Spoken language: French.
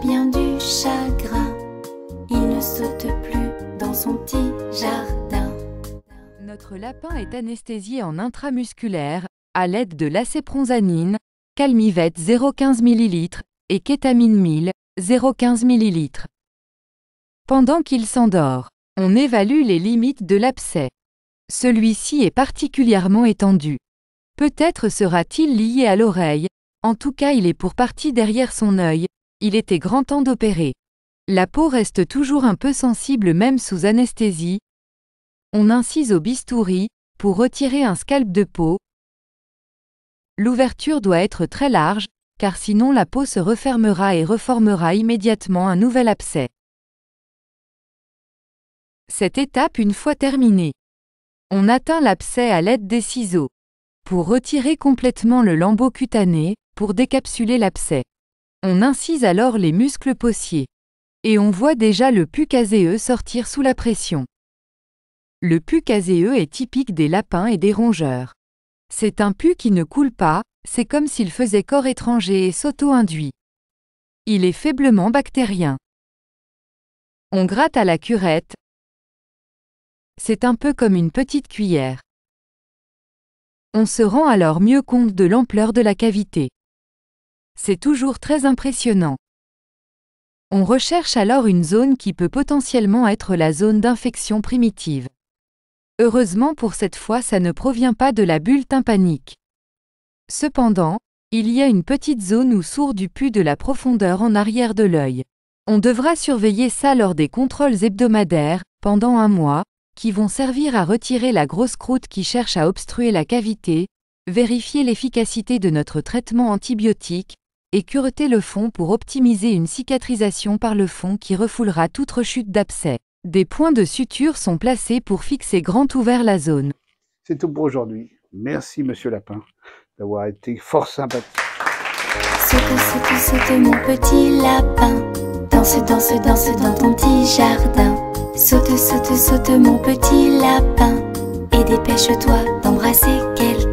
bien du chagrin. Il ne saute plus dans son petit jardin. Notre lapin est anesthésié en intramusculaire à l'aide de l'acépronzanine, calmivette 0,15 ml et kétamine 1000 0,15 ml. Pendant qu'il s'endort, on évalue les limites de l'abcès. Celui-ci est particulièrement étendu. Peut-être sera-t-il lié à l'oreille, en tout cas il est pour partie derrière son œil, il était grand temps d'opérer. La peau reste toujours un peu sensible même sous anesthésie. On incise au bistouri pour retirer un scalp de peau. L'ouverture doit être très large, car sinon la peau se refermera et reformera immédiatement un nouvel abcès. Cette étape une fois terminée. On atteint l'abcès à l'aide des ciseaux. Pour retirer complètement le lambeau cutané, pour décapsuler l'abcès. On incise alors les muscles possiers. Et on voit déjà le pucaseux sortir sous la pression. Le pucaseux est typique des lapins et des rongeurs. C'est un pus qui ne coule pas, c'est comme s'il faisait corps étranger et s'auto-induit. Il est faiblement bactérien. On gratte à la curette. C'est un peu comme une petite cuillère. On se rend alors mieux compte de l'ampleur de la cavité. C'est toujours très impressionnant. On recherche alors une zone qui peut potentiellement être la zone d'infection primitive. Heureusement pour cette fois ça ne provient pas de la bulle tympanique. Cependant, il y a une petite zone où sourd du pus de la profondeur en arrière de l'œil. On devra surveiller ça lors des contrôles hebdomadaires, pendant un mois, qui vont servir à retirer la grosse croûte qui cherche à obstruer la cavité, vérifier l'efficacité de notre traitement antibiotique, et cureter le fond pour optimiser une cicatrisation par le fond qui refoulera toute rechute d'abcès. Des points de suture sont placés pour fixer grand ouvert la zone. C'est tout pour aujourd'hui. Merci Monsieur Lapin d'avoir été fort sympathique. mon petit lapin. Danse, danse, danse dans ton petit jardin. Saute, saute, saute mon petit lapin. Et dépêche-toi d'embrasser quelqu'un.